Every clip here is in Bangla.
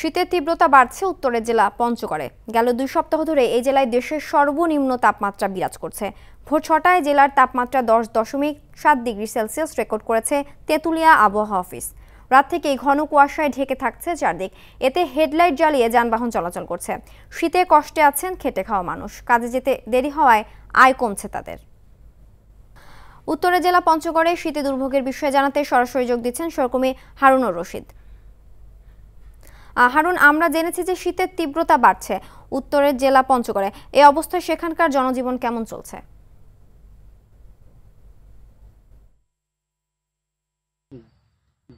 শীতের তীব্রতা বাড়ছে উত্তরের জেলা পঞ্চগড়ে গেল দুই সপ্তাহ ধরে এই জেলায় দেশের সর্বনিম্ন তাপমাত্রা বিরাজ করছে ভোর ছটায় জেলার তাপমাত্রা দশ দশমিক সাত ডিগ্রি সেলসিয়াস রেকর্ড করেছে তেঁতুলিয়া আবহাওয়া অফিস রাত থেকে ঘন কুয়াশায় ঢেকে থাকছে চারদিক এতে হেডলাইট জ্বালিয়ে যানবাহন চলাচল করছে শীতে কষ্টে আছেন খেটে খাওয়া মানুষ কাজে যেতে দেরি হওয়ায় আয় কমছে তাদের উত্তরে জেলা পঞ্চগড়ে শীতে দুর্ভোগের বিষয়ে জানাতে সরাসরি যোগ দিচ্ছেন সরকমি হারুনুর রশিদ হারুন আমরা জেনেছি যে শীতের তীব্রতা বাড়ছে উত্তরের জেলা পঞ্চগড়ে এই অবস্থায় সেখানকার জনজীবন কেমন চলছে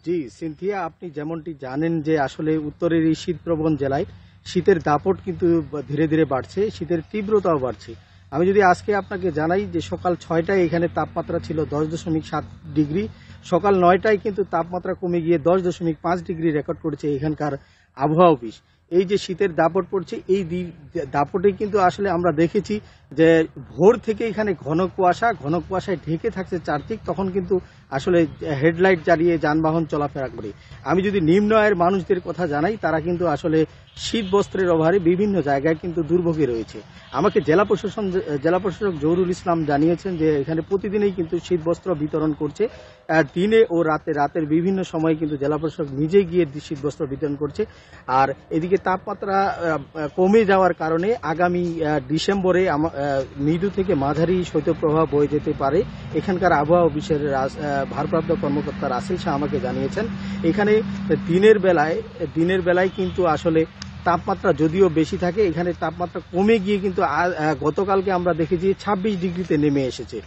জি সিনথিয়া আপনি যেমনটি জানেন যে আসলে উত্তরের এই শীতপ্রবণ জেলায় শীতের দাপট কিন্তু ধীরে ধীরে বাড়ছে শীতের তীব্রতাও বাড়ছে আমি যদি আজকে আপনাকে জানাই যে সকাল ছয়টায় এখানে তাপমাত্রা ছিল দশ দশমিক সাত ডিগ্রি সকাল নয়টায় কিন্তু তাপমাত্রা কমে গিয়ে দশ দশমিক পাঁচ ডিগ্রি রেকর্ড করেছে এখানকার আবহাওয়া অফিস এই যে শীতের দাপট পড়ছে এই দাপটে কিন্তু আসলে আমরা দেখেছি যে ভোর থেকে এখানে ঘন কুয়াশা ঘন কুয়াশায় ঢেকে থাকছে চারদিক তখন কিন্তু আসলে হেডলাইট জ্বালিয়ে যানবাহন চলাফেরা করে আমি যদি নিম্ন আয়ের মানুষদের কথা জানাই তারা কিন্তু আসলে শীত বস্ত্রের অভাবে বিভিন্ন জায়গায় কিন্তু দুর্ভোগে রয়েছে আমাকে জেলা প্রশাসন জেলা প্রশাসক জহরুল ইসলাম জানিয়েছেন যে এখানে প্রতিদিনই কিন্তু শীত বস্ত্র বিতরণ করছে দিনে ও রাতে রাতের বিভিন্ন সময় কিন্তু জেলা প্রশাসক নিজে গিয়ে শীত বস্ত্র বিতরণ করছে আর এদিকে তাপমাত্রা কমে যাওয়ার কারণে আগামী ডিসেম্বরে মৃদু থেকে মাঝারি শৈত্যপ্রবাহ বয়ে যেতে পারে এখানকার আবহাওয়া অফিসের ভারপ্রাপ্ত কর্মকর্তা রাসেল শাহ আমাকে জানিয়েছেন এখানে দিনের বেলায় দিনের বেলায় কিন্তু আসলে তাপমাত্রা যদিও বেশি থাকে এখানে তাপমাত্রা কমে গিয়ে কিন্তু গতকালকে আমরা দেখেছি ছাব্বিশ ডিগ্রিতে নেমে এসেছে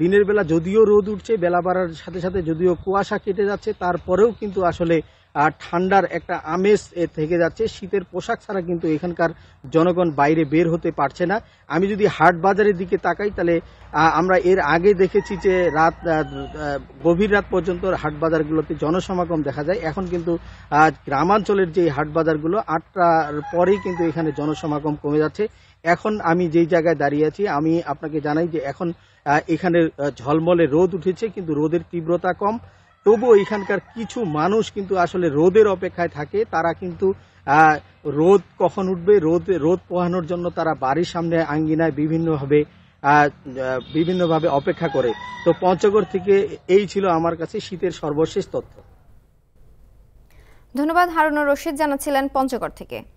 দিনের বেলা যদিও রোদ উঠছে বেলা বাড়ার সাথে সাথে যদিও কুয়াশা কেটে যাচ্ছে তারপরেও কিন্তু আসলে আর ঠান্ডার একটা আমেজ থেকে যাচ্ছে শীতের পোশাক ছাড়া কিন্তু এখানকার জনগণ বাইরে বের হতে পারছে না আমি যদি হাট বাজারের দিকে তাকাই তাহলে আমরা এর আগে দেখেছি যে রাত গভীর রাত পর্যন্ত হাট বাজারগুলোতে জনসমাগম দেখা যায় এখন কিন্তু গ্রামাঞ্চলের যে হাট বাজারগুলো আটটার পরেই কিন্তু এখানে জনসমাগম কমে যাচ্ছে এখন আমি যেই জায়গায় দাঁড়িয়ে আছি আমি আপনাকে জানাই যে এখন এখানে ঝলমলে রোদ উঠেছে কিন্তু রোদের তীব্রতা কম তবু এখানকার কিছু মানুষ কিন্তু আসলে রোদের অপেক্ষায় থাকে তারা কিন্তু রোদ কখন উঠবে রোদ রোদ পোহানোর জন্য তারা বাড়ির সামনে আঙ্গিনায় বিভিন্নভাবে বিভিন্নভাবে অপেক্ষা করে তো পঞ্চগড় থেকে এই ছিল আমার কাছে শীতের সর্বশেষ তথ্য ধন্যবাদ হারুন রশিদ জানাচ্ছিলেন পঞ্চগড় থেকে